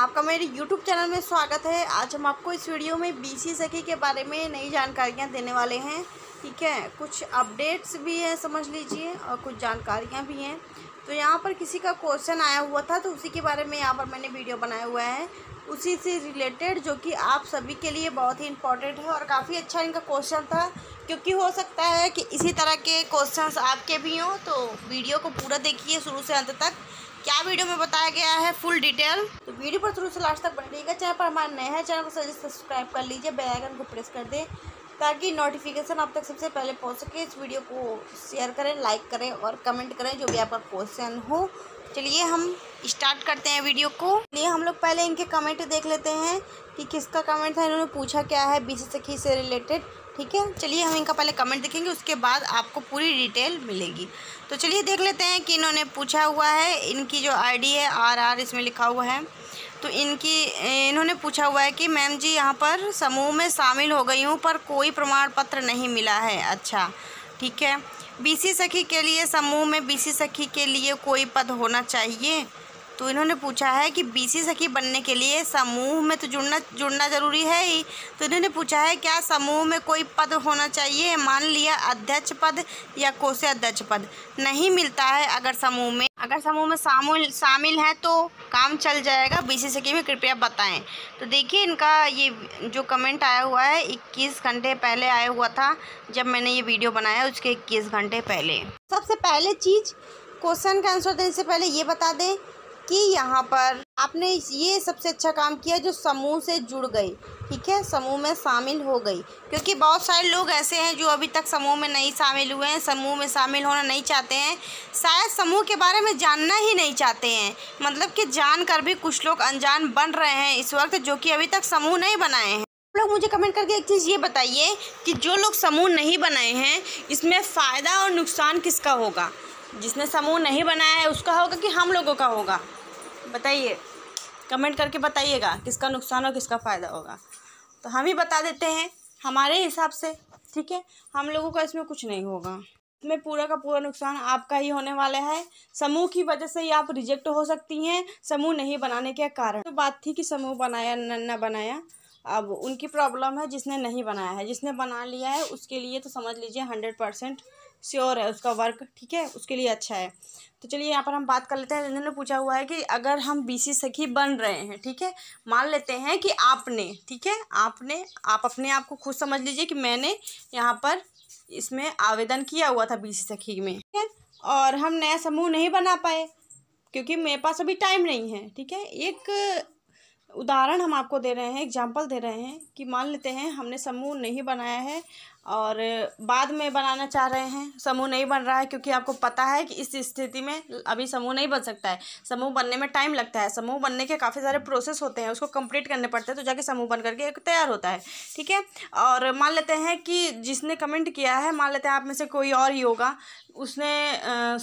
आपका मेरे YouTube channel में स्वागत है आज हम आपको इस वीडियो में बी सी सखी के बारे में नई जानकारियाँ देने वाले हैं ठीक है कुछ अपडेट्स भी हैं समझ लीजिए और कुछ जानकारियाँ भी हैं तो यहाँ पर किसी का क्वेश्चन आया हुआ था तो उसी के बारे में यहाँ पर मैंने वीडियो बनाया हुआ है उसी से रिलेटेड जो कि आप सभी के लिए बहुत ही इम्पोर्टेंट है और काफ़ी अच्छा इनका क्वेश्चन था क्योंकि हो सकता है कि इसी तरह के क्वेश्चंस आपके भी हों तो वीडियो को पूरा देखिए शुरू से अंत तक क्या वीडियो में बताया गया है फुल डिटेल तो वीडियो पर शुरू से लास्ट तक बने रहिएगा चैनल पर हमारा नया है चैनल को सब्सक्राइब कर लीजिए बेल आइकन को प्रेस कर दें ताकि नोटिफिकेशन आप तक सबसे पहले पहुंच सके इस वीडियो को शेयर करें लाइक करें और कमेंट करें जो भी आपका क्वेश्चन हो चलिए हम स्टार्ट करते हैं वीडियो को लिए हम लोग पहले इनके कमेंट देख लेते हैं कि किसका कमेंट था इन्होंने पूछा क्या है बीसी सखी से रिलेटेड ठीक है चलिए हम इनका पहले कमेंट देखेंगे उसके बाद आपको पूरी डिटेल मिलेगी तो चलिए देख लेते हैं कि इन्होंने पूछा हुआ है इनकी जो आईडी है आर आर इसमें लिखा हुआ है तो इनकी इन्होंने पूछा हुआ है कि मैम जी यहाँ पर समूह में शामिल हो गई हूँ पर कोई प्रमाण पत्र नहीं मिला है अच्छा ठीक है बी सखी के लिए समूह में बी सखी के लिए कोई पद होना चाहिए तो इन्होंने पूछा है कि बीसी सखी बनने के लिए समूह में तो जुड़ना जुड़ना ज़रूरी है ही तो इन्होंने पूछा है क्या समूह में कोई पद होना चाहिए मान लिया अध्यक्ष पद या अध्यक्ष पद नहीं मिलता है अगर समूह में अगर समूह में शामिल शामिल हैं तो काम चल जाएगा बीसी सखी में कृपया बताएं तो देखिए इनका ये जो कमेंट आया हुआ है इक्कीस घंटे पहले आया हुआ था जब मैंने ये वीडियो बनाया उसके इक्कीस घंटे पहले सबसे पहले चीज़ क्वेश्चन का आंसर देने से पहले ये बता दें कि यहाँ पर आपने ये सबसे अच्छा काम किया जो समूह से जुड़ गई ठीक है समूह में शामिल हो गई क्योंकि बहुत सारे लोग ऐसे हैं जो अभी तक समूह में नहीं शामिल हुए हैं समूह में शामिल होना नहीं चाहते हैं शायद समूह के बारे में जानना ही नहीं चाहते हैं मतलब कि जान कर भी कुछ लोग अनजान बन रहे हैं इस वक्त जो कि अभी तक समूह नहीं बनाए हैं लोग मुझे कमेंट करके एक चीज़ ये बताइए कि जो लोग समूह नहीं बनाए हैं इसमें फ़ायदा और नुकसान किसका होगा जिसने समूह नहीं बनाया है उसका होगा कि हम लोगों का होगा बताइए कमेंट करके बताइएगा किसका नुकसान और किसका फ़ायदा होगा तो हम ही बता देते हैं हमारे हिसाब से ठीक है हम लोगों का इसमें कुछ नहीं होगा इसमें पूरा का पूरा नुकसान आपका ही होने वाला है समूह की वजह से ही आप रिजेक्ट हो सकती हैं समूह नहीं बनाने के कारण तो बात थी कि समूह बनाया न, न बनाया अब उनकी प्रॉब्लम है जिसने नहीं बनाया है जिसने बना लिया है उसके लिए तो समझ लीजिए हंड्रेड परसेंट श्योर है उसका वर्क ठीक है उसके लिए अच्छा है तो चलिए यहाँ पर हम बात कर लेते हैं इन्होंने पूछा हुआ है कि अगर हम बीसी सखी बन रहे हैं ठीक है मान लेते हैं कि आपने ठीक है आपने आप अपने आप को खुद समझ लीजिए कि मैंने यहाँ पर इसमें आवेदन किया हुआ था सी सखी में ठीक है और हम नया समूह नहीं बना पाए क्योंकि मेरे पास अभी टाइम नहीं है ठीक है एक उदाहरण हम आपको दे रहे हैं एग्जाम्पल दे रहे हैं कि मान लेते हैं हमने समूह नहीं बनाया है और बाद में बनाना चाह रहे हैं समूह नहीं बन रहा है क्योंकि आपको पता है कि इस स्थिति में अभी समूह नहीं बन सकता है समूह बनने में टाइम लगता है समूह बनने के काफ़ी सारे प्रोसेस होते हैं उसको कंप्लीट करने पड़ते हैं तो जाके समूह बन करके एक तैयार होता है ठीक है और मान लेते हैं कि जिसने कमेंट किया है मान लेते हैं आप में से कोई और ही होगा उसने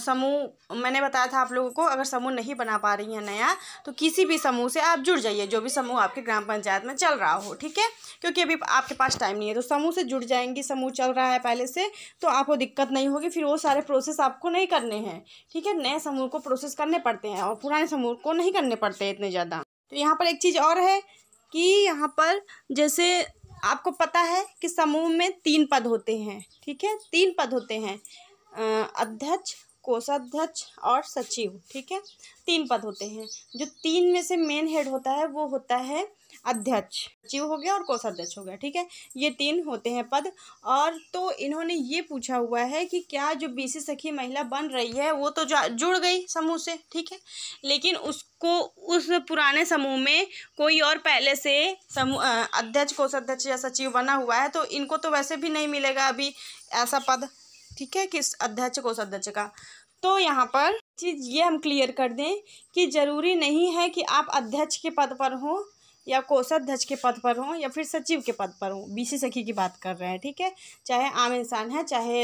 समूह मैंने बताया था आप लोगों को अगर समूह नहीं बना पा रही है नया तो किसी भी समूह से आप जुड़ जाइए जो भी समूह आपके ग्राम पंचायत में चल रहा हो ठीक है क्योंकि अभी आपके पास टाइम नहीं है तो समूह से जुड़ जाएंगी समूह चल रहा है पहले से तो आपको दिक्कत नहीं होगी फिर वो सारे प्रोसेस आपको नहीं करने हैं ठीक है नए समूह को प्रोसेस करने पड़ते हैं और पुराने समूह को नहीं करने पड़ते इतने ज़्यादा तो यहाँ पर एक चीज़ और है कि यहाँ पर जैसे आपको पता है कि समूह में तीन पद होते हैं ठीक है तीन पद होते हैं अध्यक्ष कोषाध्यक्ष और सचिव ठीक है तीन पद होते हैं जो तीन में से मेन हेड होता है वो होता है अध्यक्ष सचिव हो गया और कोषाध्यक्ष हो गया ठीक है ये तीन होते हैं पद और तो इन्होंने ये पूछा हुआ है कि क्या जो बीसी सखी महिला बन रही है वो तो जुड़ गई समूह से ठीक है लेकिन उसको उस पुराने समूह में कोई और पहले से समूह अध्यक्ष कोषाध्यक्ष या सचिव बना हुआ है तो इनको तो वैसे भी नहीं मिलेगा अभी ऐसा पद ठीक है किस अध्यक्ष उस अध्यक्ष का तो यहाँ पर चीज़ ये हम क्लियर कर दें कि ज़रूरी नहीं है कि आप अध्यक्ष के पद पर हों या कोषाध्यक्ष के पद पर हों या फिर सचिव के पद पर हों बीसी सखी की बात कर रहे हैं ठीक है चाहे आम इंसान है चाहे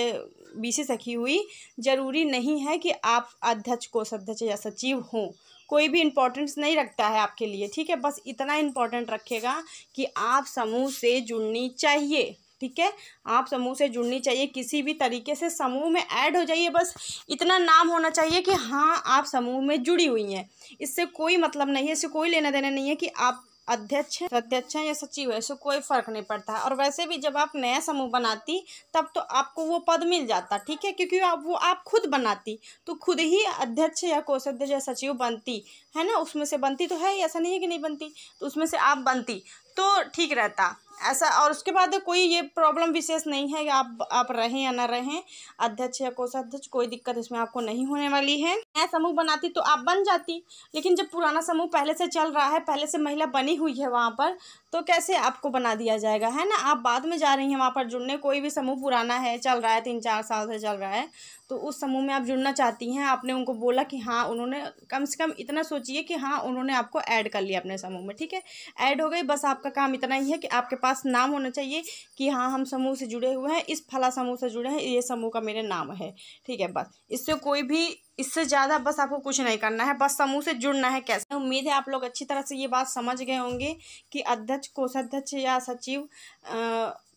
बीसी सखी हुई ज़रूरी नहीं है कि आप अध्यक्ष कोषाध्यक्ष या सचिव हों कोई भी इम्पोर्टेंस नहीं रखता है आपके लिए ठीक है बस इतना इम्पोर्टेंट रखेगा कि आप समूह से जुड़नी चाहिए ठीक है आप समूह से जुड़नी चाहिए किसी भी तरीके से समूह में ऐड हो जाइए बस इतना नाम होना चाहिए कि हाँ आप समूह में जुड़ी हुई हैं इससे कोई मतलब नहीं है इससे कोई लेना देना नहीं है कि आप अध्यक्ष हैं प्रत्यक्ष हैं या सचिव है इससे कोई फर्क नहीं पड़ता और वैसे भी जब आप नया समूह बनाती तब तो आपको वो पद मिल जाता ठीक है क्योंकि आप वो आप खुद बनाती तो खुद ही अध्यक्ष या कोषाध्यक्ष या सचिव बनती है ना उसमें से बनती तो है ऐसा नहीं है कि नहीं बनती तो उसमें से आप बनती तो ठीक रहता ऐसा और उसके बाद कोई ये प्रॉब्लम विशेष नहीं है आप आप रहें या ना रहें अध्यक्ष या कोषाध्यक्ष कोई दिक्कत इसमें आपको नहीं होने वाली है नया समूह बनाती तो आप बन जाती लेकिन जब पुराना समूह पहले से चल रहा है पहले से महिला बनी हुई है वहाँ पर तो कैसे आपको बना दिया जाएगा है ना आप बाद में जा रही हैं वहाँ पर जुड़ने कोई भी समूह पुराना है चल रहा है तीन चार साल से चल रहा है तो उस समूह में आप जुड़ना चाहती हैं आपने उनको बोला कि हाँ उन्होंने कम से कम इतना सोचिए कि हाँ उन्होंने आपको ऐड कर लिया अपने समूह में ठीक है ऐड हो गई बस आपका काम इतना ही है कि आपके पास नाम होना चाहिए कि हाँ हम समूह से जुड़े हुए हैं इस फला समूह से जुड़े हैं ये समूह का मेरे नाम है ठीक है बस इससे कोई भी इससे ज़्यादा बस आपको कुछ नहीं करना है बस समूह से जुड़ना है कैसे उम्मीद है आप लोग अच्छी तरह से ये बात समझ गए होंगे कि अध्यक्ष अध्यक्ष कोषाध्यक्ष या सचिव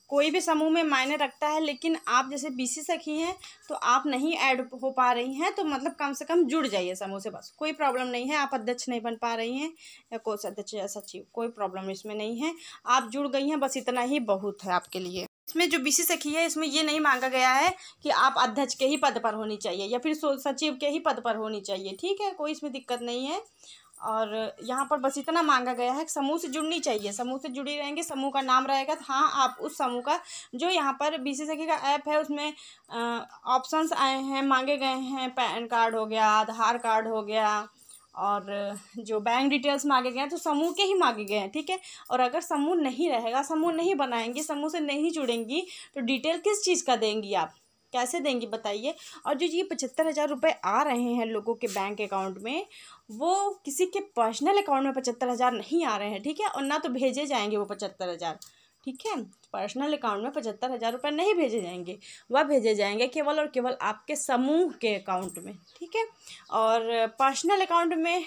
कोई भी समूह में मायने रखता है लेकिन आप जैसे बीसी सखी हैं तो आप नहीं ऐड हो पा रही हैं तो मतलब कम से कम जुड़ जाइए समूह से बस कोई प्रॉब्लम नहीं है आप अध्यक्ष नहीं बन पा रही हैं या कोषाध्यक्ष अध्यक्ष या सचिव कोई प्रॉब्लम इसमें नहीं है आप जुड़ गई हैं बस इतना ही बहुत है आपके लिए इसमें जो बीसी सखी है इसमें ये नहीं मांगा गया है कि आप अध्यक्ष के ही पद पर होनी चाहिए या फिर सचिव के ही पद पर होनी चाहिए ठीक है कोई इसमें दिक्कत नहीं है और यहाँ पर बस इतना मांगा गया है कि समूह से जुड़नी चाहिए समूह से जुड़ी रहेंगे समूह का नाम रहेगा तो हाँ आप उस समूह का जो यहाँ पर बी सी सखी का ऐप है उसमें ऑप्शंस आए हैं मांगे गए हैं पैन कार्ड हो गया आधार कार्ड हो गया और जो बैंक डिटेल्स मांगे गए हैं तो समूह के ही मांगे गए हैं ठीक है और अगर समूह नहीं रहेगा समूह नहीं बनाएंगी समूह से नहीं जुड़ेंगी तो डिटेल किस चीज़ का देंगी आप कैसे देंगी बताइए और जो ये पचहत्तर हज़ार रुपये आ रहे हैं लोगों के बैंक अकाउंट में वो किसी के पर्सनल अकाउंट में पचहत्तर हज़ार नहीं आ रहे हैं ठीक है और ना तो भेजे जाएंगे वो पचहत्तर हज़ार ठीक है पर्सनल अकाउंट में पचहत्तर हज़ार रुपये नहीं भेजे जाएंगे वह भेजे जाएंगे केवल और केवल आपके समूह के अकाउंट में ठीक है और पर्सनल अकाउंट में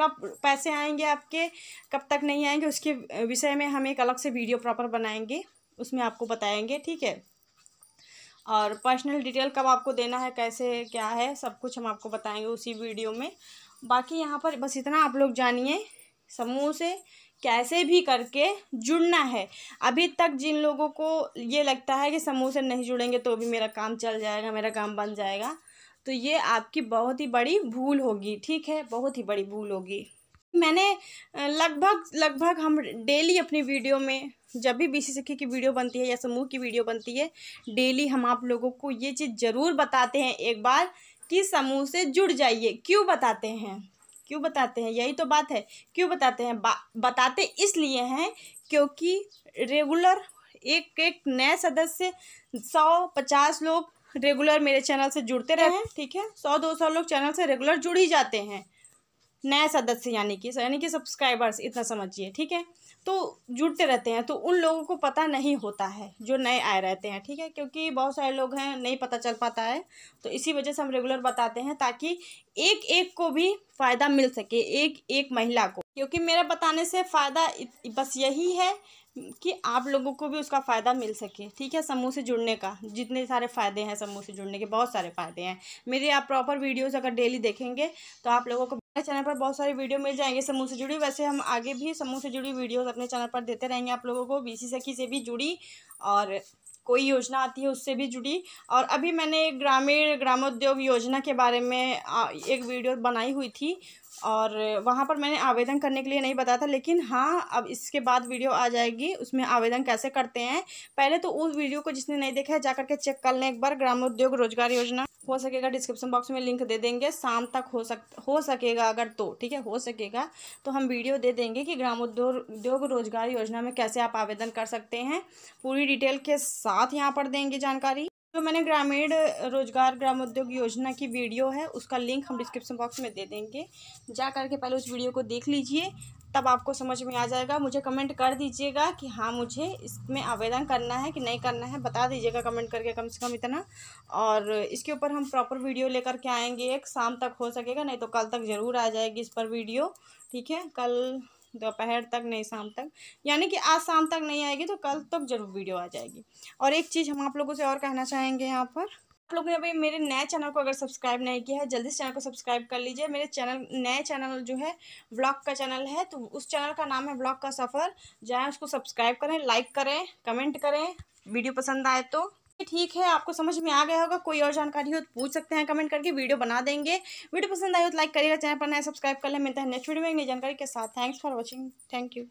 कब पैसे आएंगे आपके कब तक नहीं आएंगे उसके विषय में हम एक अलग से वीडियो प्रॉपर बनाएंगे उसमें आपको बताएंगे ठीक है और पर्सनल डिटेल कब आपको देना है कैसे क्या है सब कुछ हम आपको बताएंगे उसी वीडियो में बाकी यहाँ पर बस इतना आप लोग जानिए समूह से कैसे भी करके जुड़ना है अभी तक जिन लोगों को ये लगता है कि समूह से नहीं जुड़ेंगे तो भी मेरा काम चल जाएगा मेरा काम बन जाएगा तो ये आपकी बहुत ही बड़ी भूल होगी ठीक है बहुत ही बड़ी भूल होगी मैंने लगभग लगभग हम डेली अपनी वीडियो में जब भी बीसी सी की वीडियो बनती है या समूह की वीडियो बनती है डेली हम आप लोगों को ये चीज़ ज़रूर बताते हैं एक बार कि समूह से जुड़ जाइए क्यों बताते हैं क्यों बताते हैं यही तो बात है क्यों बताते हैं बा, बताते इसलिए हैं क्योंकि रेगुलर एक एक नए सदस्य सौ पचास लोग रेगुलर मेरे चैनल से जुड़ते रहे हैं ठीक है सौ दो सौ लोग चैनल से रेगुलर जुड़ ही जाते हैं नए सदस्य यानी कि यानी कि सब्सक्राइबर्स इतना समझिए ठीक है तो जुड़ते रहते हैं तो उन लोगों को पता नहीं होता है जो नए आए रहते हैं ठीक है क्योंकि बहुत सारे लोग हैं नहीं पता चल पाता है तो इसी वजह से हम रेगुलर बताते हैं ताकि एक एक को भी फ़ायदा मिल सके एक एक महिला को क्योंकि मेरा बताने से फ़ायदा बस यही है कि आप लोगों को भी उसका फ़ायदा मिल सके ठीक है समूह से जुड़ने का जितने सारे फ़ायदे हैं समूह से जुड़ने के बहुत सारे फ़ायदे हैं मेरे आप प्रॉपर वीडियोस अगर डेली देखेंगे तो आप लोगों को मेरे चैनल पर बहुत सारी वीडियो मिल जाएंगे समूह से जुड़ी वैसे हम आगे भी समूह से जुड़ी वीडियोज़ अपने चैनल पर देते रहेंगे आप लोगों को बी सी से भी जुड़ी और कोई योजना आती है उससे भी जुड़ी और अभी मैंने एक ग्रामीण ग्रामोद्योग योजना के बारे में एक वीडियो बनाई हुई थी और वहाँ पर मैंने आवेदन करने के लिए नहीं बताया था लेकिन हाँ अब इसके बाद वीडियो आ जाएगी उसमें आवेदन कैसे करते हैं पहले तो उस वीडियो को जिसने नहीं देखा है जा करके चेक कर लें एक बार ग्रामोद्योग रोजगार योजना हो सकेगा डिस्क्रिप्शन बॉक्स में लिंक दे देंगे शाम तक हो सक हो सकेगा अगर तो ठीक है हो सकेगा तो हम वीडियो दे देंगे कि ग्रामोद्योग रोजगार योजना में कैसे आप आवेदन कर सकते हैं पूरी डिटेल के साथ यहाँ पर देंगे जानकारी जो तो मैंने ग्रामीण रोजगार ग्रामोद्योग योजना की वीडियो है उसका लिंक हम डिस्क्रिप्शन बॉक्स में दे देंगे जा करके पहले उस वीडियो को देख लीजिए तब आपको समझ में आ जाएगा मुझे कमेंट कर दीजिएगा कि हाँ मुझे इसमें आवेदन करना है कि नहीं करना है बता दीजिएगा कमेंट करके कम से कम इतना और इसके ऊपर हम प्रॉपर वीडियो लेकर के आएंगे एक शाम तक हो सकेगा नहीं तो कल तक ज़रूर आ जाएगी इस पर वीडियो ठीक है कल दोपहर तक नहीं शाम तक यानी कि आज शाम तक नहीं आएगी तो कल तक जरूर वीडियो आ जाएगी और एक चीज़ हम आप लोगों से और कहना चाहेंगे यहाँ पर आप लोगों ने अभी मेरे नए चैनल को अगर सब्सक्राइब नहीं किया है जल्दी से चैनल को सब्सक्राइब कर लीजिए मेरे चैनल नए चैनल जो है व्लॉग का चैनल है तो उस चैनल का नाम है व्लॉग का सफ़र जाएँ उसको सब्सक्राइब करें लाइक करें कमेंट करें वीडियो पसंद आए तो ठीक है आपको समझ में आ गया होगा कोई और जानकारी हो तो पूछ सकते हैं कमेंट करके वीडियो बना देंगे वीडियो पसंद आई हो तो लाइक करिएगा चैनल पर नया सब्सक्राइब कर लें मिलता है नेक्स्ट वीडियो में नई जानकारी के साथ thanks for watching thank you